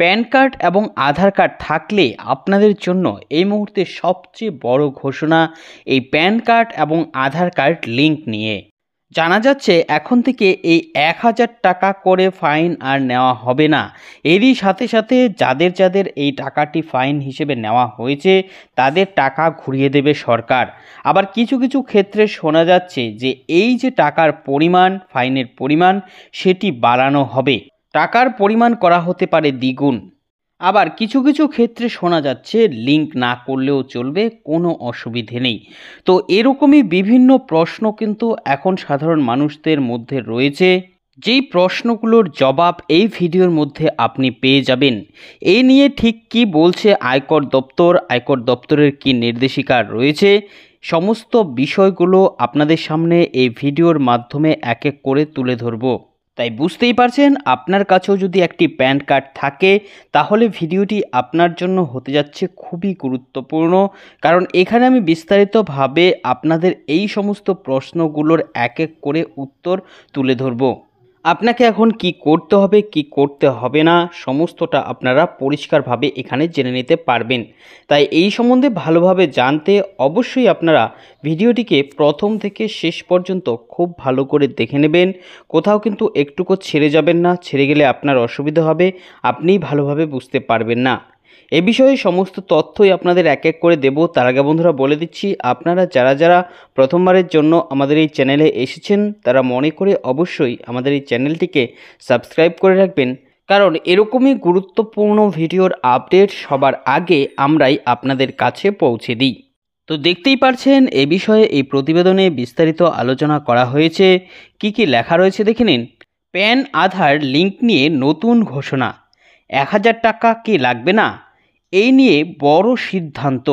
pan card এবং আধার card থাকলে আপনাদের জন্য এই মুহূর্তে সবচেয়ে বড় ঘোষণা এই প্যান কার্ড এবং আধার কার্ড লিঙ্ক নিয়ে জানা যাচ্ছে এখন থেকে এই এক হাজার টাকা করে ফাইন আর নেওয়া হবে না এরই সাথে সাথে যাদের যাদের এই টাকাটি ফাইন হিসেবে নেওয়া হয়েছে তাদের টাকা ঘুরিয়ে দেবে সরকার আবার কিছু কিছু ক্ষেত্রে শোনা যাচ্ছে যে এই যে টাকার পরিমাণ ফাইনের পরিমাণ সেটি বাড়ানো হবে টাকার পরিমাণ করা হতে পারে দ্বিগুণ আবার কিছু কিছু ক্ষেত্রে শোনা যাচ্ছে লিঙ্ক না করলেও চলবে কোনো অসুবিধে নেই তো এরকমই বিভিন্ন প্রশ্ন কিন্তু এখন সাধারণ মানুষদের মধ্যে রয়েছে যেই প্রশ্নগুলোর জবাব এই ভিডিওর মধ্যে আপনি পেয়ে যাবেন এ নিয়ে ঠিক কি বলছে আয়কর দপ্তর আয়কর দপ্তরের কি নির্দেশিকা রয়েছে সমস্ত বিষয়গুলো আপনাদের সামনে এই ভিডিওর মাধ্যমে এক এক করে তুলে ধরবো তাই বুঝতেই পারছেন আপনার কাছেও যদি একটি প্যান কার্ড থাকে তাহলে ভিডিওটি আপনার জন্য হতে যাচ্ছে খুবই গুরুত্বপূর্ণ কারণ এখানে আমি বিস্তারিতভাবে আপনাদের এই সমস্ত প্রশ্নগুলোর এক এক করে উত্তর তুলে ধরবো আপনাকে এখন কি করতে হবে কি করতে হবে না সমস্তটা আপনারা পরিষ্কারভাবে এখানে জেনে নিতে পারবেন তাই এই সম্বন্ধে ভালোভাবে জানতে অবশ্যই আপনারা ভিডিওটিকে প্রথম থেকে শেষ পর্যন্ত খুব ভালো করে দেখে নেবেন কোথাও কিন্তু একটুকু ছেড়ে যাবেন না ছেড়ে গেলে আপনার অসুবিধা হবে আপনিই ভালোভাবে বুঝতে পারবেন না এ বিষয়ে সমস্ত তথ্যই আপনাদের এক এক করে দেব তার আগে বন্ধুরা বলে দিচ্ছি আপনারা যারা যারা প্রথমবারের জন্য আমাদের এই চ্যানেলে এসেছেন তারা মনে করে অবশ্যই আমাদের এই চ্যানেলটিকে সাবস্ক্রাইব করে রাখবেন কারণ এরকমই গুরুত্বপূর্ণ ভিডিওর আপডেট সবার আগে আমরাই আপনাদের কাছে পৌঁছে দিই তো দেখতেই পারছেন এ বিষয়ে এই প্রতিবেদনে বিস্তারিত আলোচনা করা হয়েছে কি কি লেখা রয়েছে দেখে নিন প্যান আধার লিঙ্ক নিয়ে নতুন ঘোষণা এক হাজার টাকা কি লাগবে না এই নিয়ে বড় সিদ্ধান্ত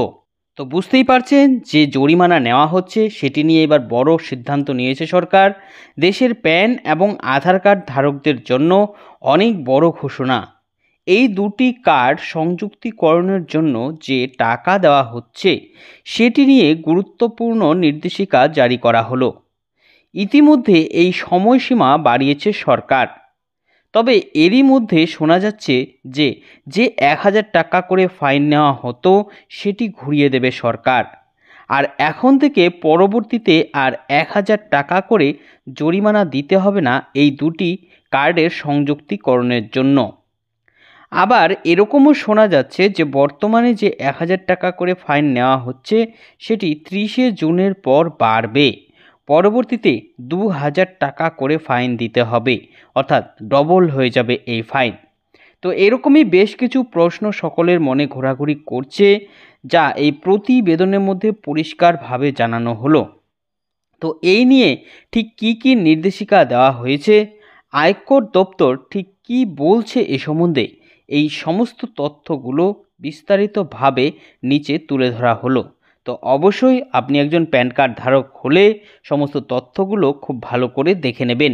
তো বুঝতেই পারছেন যে জরিমানা নেওয়া হচ্ছে সেটি নিয়ে এবার বড় সিদ্ধান্ত নিয়েছে সরকার দেশের প্যান এবং আধার কার্ড ধারকদের জন্য অনেক বড় ঘোষণা এই দুটি কার্ড সংযুক্তিকরণের জন্য যে টাকা দেওয়া হচ্ছে সেটি নিয়ে গুরুত্বপূর্ণ নির্দেশিকা জারি করা হলো ইতিমধ্যে এই সময়সীমা বাড়িয়েছে সরকার তবে এরই মধ্যে শোনা যাচ্ছে যে যে এক হাজার টাকা করে ফাইন নেওয়া হতো সেটি ঘুরিয়ে দেবে সরকার আর এখন থেকে পরবর্তীতে আর এক হাজার টাকা করে জরিমানা দিতে হবে না এই দুটি কার্ডের সংযুক্তিকরণের জন্য আবার এরকমও শোনা যাচ্ছে যে বর্তমানে যে এক হাজার টাকা করে ফাইন নেওয়া হচ্ছে সেটি ত্রিশে জুনের পর বাড়বে পরবর্তীতে দু হাজার টাকা করে ফাইন দিতে হবে অর্থাৎ ডবল হয়ে যাবে এই ফাইন তো এরকমই বেশ কিছু প্রশ্ন সকলের মনে ঘোরাঘুরি করছে যা এই প্রতিবেদনের মধ্যে পরিষ্কারভাবে জানানো হলো তো এই নিয়ে ঠিক কি কি নির্দেশিকা দেওয়া হয়েছে আয়কর দপ্তর ঠিক কি বলছে এ সম্বন্ধে এই সমস্ত তথ্যগুলো বিস্তারিতভাবে নিচে তুলে ধরা হলো তো অবশ্যই আপনি একজন প্যান কার্ড ধারক হলে সমস্ত তথ্যগুলো খুব ভালো করে দেখে নেবেন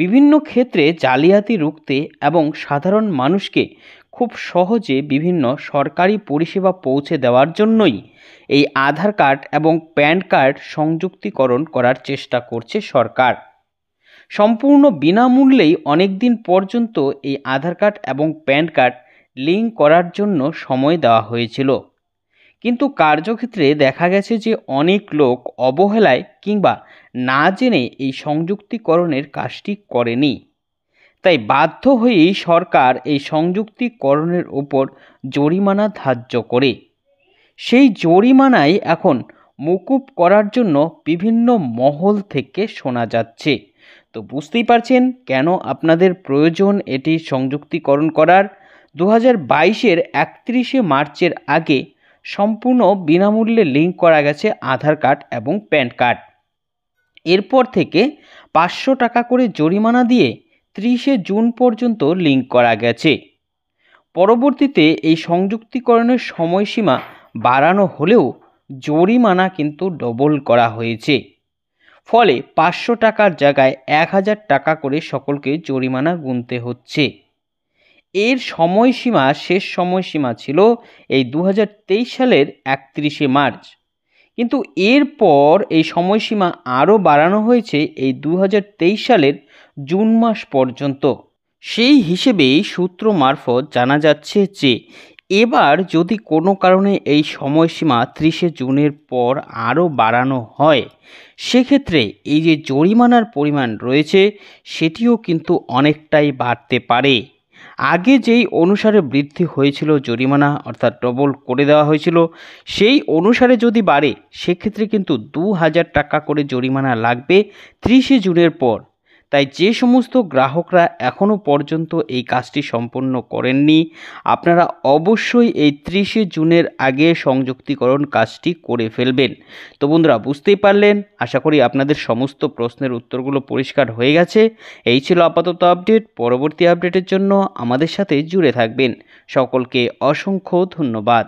বিভিন্ন ক্ষেত্রে জালিয়াতি রুখতে এবং সাধারণ মানুষকে খুব সহজে বিভিন্ন সরকারি পরিষেবা পৌঁছে দেওয়ার জন্যই এই আধার কার্ড এবং প্যান কার্ড সংযুক্তিকরণ করার চেষ্টা করছে সরকার সম্পূর্ণ বিনামূল্যেই অনেক দিন পর্যন্ত এই আধার কার্ড এবং প্যান কার্ড লিঙ্ক করার জন্য সময় দেওয়া হয়েছিল কিন্তু কার্যক্ষেত্রে দেখা গেছে যে অনেক লোক অবহেলায় কিংবা না জেনে এই সংযুক্তিকরণের কাজটি করেনি তাই বাধ্য হয়েই সরকার এই সংযুক্তিকরণের ওপর জরিমানা ধার্য করে সেই জরিমানাই এখন মকুব করার জন্য বিভিন্ন মহল থেকে শোনা যাচ্ছে তো বুঝতেই পারছেন কেন আপনাদের প্রয়োজন এটি সংযুক্তিকরণ করার দু হাজার বাইশের একত্রিশে মার্চের আগে সম্পূর্ণ বিনামূল্যে লিঙ্ক করা গেছে আধার কার্ড এবং প্যান কার্ড এরপর থেকে পাঁচশো টাকা করে জরিমানা দিয়ে ত্রিশে জুন পর্যন্ত লিঙ্ক করা গেছে পরবর্তীতে এই সংযুক্তিকরণের সময়সীমা বাড়ানো হলেও জরিমানা কিন্তু ডবল করা হয়েছে ফলে পাঁচশো টাকার জায়গায় এক হাজার টাকা করে সকলকে জরিমানা গুনতে হচ্ছে এর সময়সীমা শেষ সময়সীমা ছিল এই দু সালের একত্রিশে মার্চ কিন্তু এরপর এই সময়সীমা আরও বাড়ানো হয়েছে এই দু সালের জুন মাস পর্যন্ত সেই হিসেবেই সূত্র মারফত জানা যাচ্ছে যে এবার যদি কোনো কারণে এই সময়সীমা ত্রিশে জুনের পর আরও বাড়ানো হয় সেক্ষেত্রে এই যে জরিমানার পরিমাণ রয়েছে সেটিও কিন্তু অনেকটাই বাড়তে পারে আগে যেই অনুসারে বৃদ্ধি হয়েছিল জরিমানা অর্থাৎ ডবল করে দেওয়া হয়েছিল সেই অনুসারে যদি বাড়ে সেক্ষেত্রে কিন্তু দু হাজার টাকা করে জরিমানা লাগবে ত্রিশে জুনের পর তাই যে সমস্ত গ্রাহকরা এখনও পর্যন্ত এই কাজটি সম্পন্ন করেননি আপনারা অবশ্যই এই ত্রিশে জুনের আগে সংযুক্তিকরণ কাজটি করে ফেলবেন তো বন্ধুরা বুঝতেই পারলেন আশা করি আপনাদের সমস্ত প্রশ্নের উত্তরগুলো পরিষ্কার হয়ে গেছে এই ছিল আপাতত আপডেট পরবর্তী আপডেটের জন্য আমাদের সাথে জুড়ে থাকবেন সকলকে অসংখ্য ধন্যবাদ